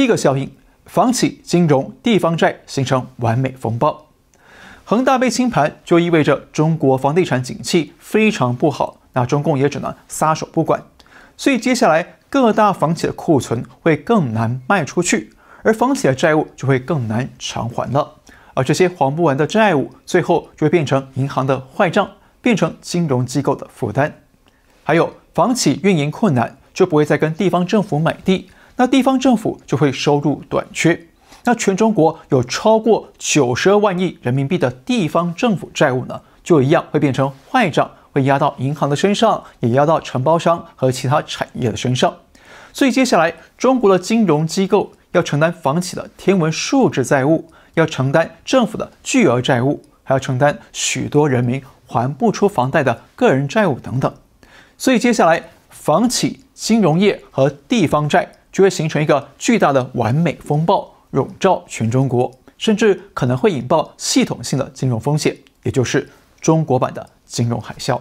第一个效应，房企、金融、地方债形成完美风暴。恒大被清盘就意味着中国房地产景气非常不好，那中共也只能撒手不管。所以接下来各大房企的库存会更难卖出去，而房企的债务就会更难偿还了。而这些还不完的债务，最后就会变成银行的坏账，变成金融机构的负担。还有，房企运营困难，就不会再跟地方政府买地。那地方政府就会收入短缺，那全中国有超过九十二万亿人民币的地方政府债务呢，就一样会变成坏账，会压到银行的身上，也压到承包商和其他产业的身上。所以接下来，中国的金融机构要承担房企的天文数字债务，要承担政府的巨额债务，还要承担许多人民还不出房贷的个人债务等等。所以接下来，房企、金融业和地方债。就会形成一个巨大的完美风暴，笼罩全中国，甚至可能会引爆系统性的金融风险，也就是中国版的金融海啸。